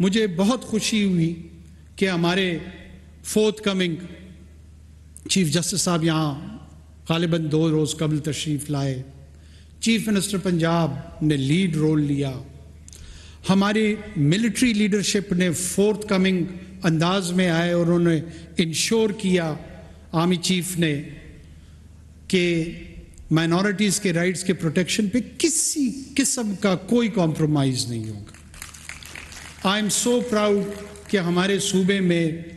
मुझे बहुत खुशी हुई कि हमारे फोर्थ कमिंग चीफ जस्टिस साहब यहाँ गालिबा दो रोज़ कबल तशरीफ़ लाए चीफ मिनिस्टर पंजाब ने लीड रोल लिया हमारी मिलिट्री लीडरशिप ने फोर्थ कमिंग अंदाज में आए और उन्होंने इंश्योर किया आर्मी चीफ ने कि माइनॉरिटीज़ के राइट्स के प्रोटेक्शन पे किसी किस्म का कोई कॉम्प्रोमाइज़ नहीं होगा आई एम सो प्राउड कि हमारे सूबे में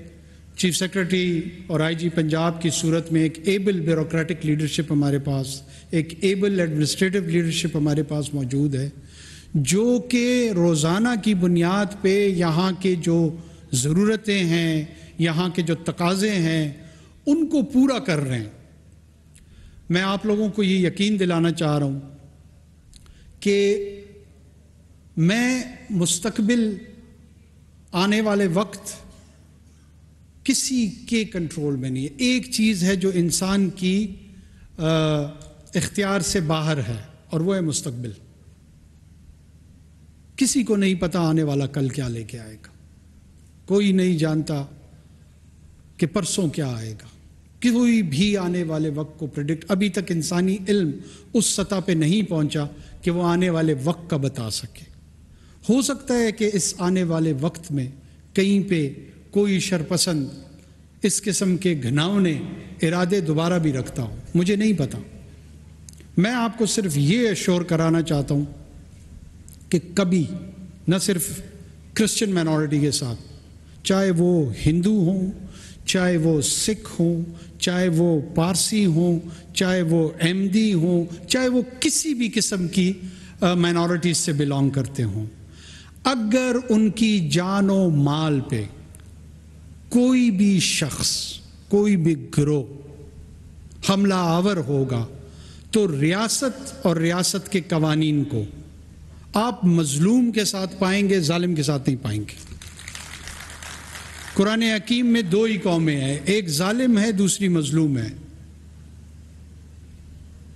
चीफ सेक्रेटरी और आईजी पंजाब की सूरत में एक एबल ब्यूरोक्रेटिक लीडरशिप हमारे पास एक एबल एडमिनिस्ट्रेटिव लीडरशिप हमारे पास मौजूद है जो कि रोज़ाना की बुनियाद पे यहाँ के जो ज़रूरतें हैं यहाँ के जो तकाजे हैं उनको पूरा कर रहे हैं मैं आप लोगों को ये यकीन दिलाना चाह रहा हूँ कि मैं मुस्तबिल आने वाले वक्त किसी के कंट्रोल में नहीं है एक चीज़ है जो इंसान की इख्तियार से बाहर है और वो है मुस्तबिल किसी को नहीं पता आने वाला कल क्या लेके आएगा कोई नहीं जानता कि परसों क्या आएगा कोई भी आने वाले वक्त को प्रिडिक्ट अभी तक इंसानी इल्म उस सतह पे नहीं पहुंचा कि वो आने वाले वक्त का बता सके हो सकता है कि इस आने वाले वक्त में कहीं पे कोई शरपसंद इस किस्म के घनाव ने इरादे दोबारा भी रखता हो मुझे नहीं पता मैं आपको सिर्फ ये एश्योर कराना चाहता हूँ कि कभी न सिर्फ क्रिश्चियन माइनॉरिटी के साथ चाहे वो हिंदू हों चाहे वो सिख हों चाहे वो पारसी हों चाहे वो अहमदी हों चाहे वो किसी भी किस्म की माइनॉरिटीज़ से बिलोंग करते हों अगर उनकी जानो माल पे कोई भी शख्स कोई भी ग्रोह हमला आवर होगा तो रियासत और रियासत के कवानीन को आप मजलूम के साथ पाएंगे जालिम के साथ नहीं पाएंगे कुरान हकीम में दो ही कौमें हैं एक जालिम है दूसरी मजलूम है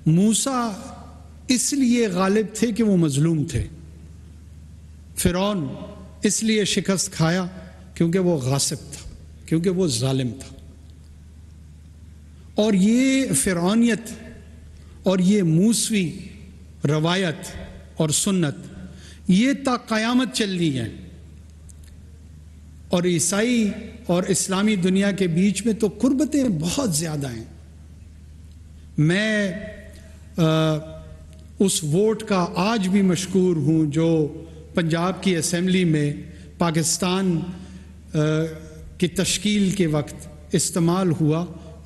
मूसा इसलिए गालिब थे कि वो मजलूम थे फिरौन इसलिए शिकस्त खाया क्योंकि वो गासिब था क्योंकि वो जालिम था और ये फिरौनीत और ये मूसवी रवायत और सुन्नत ये ताक़यामत चल रही है और ईसाई और इस्लामी दुनिया के बीच में तो कुर्बतें बहुत ज़्यादा हैं मैं आ, उस वोट का आज भी मशहूर हूँ जो पंजाब की असम्बली में पाकिस्तान की तश्कील के वक्त इस्तेमाल हुआ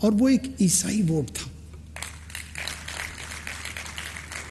और वो एक ईसाई वोट था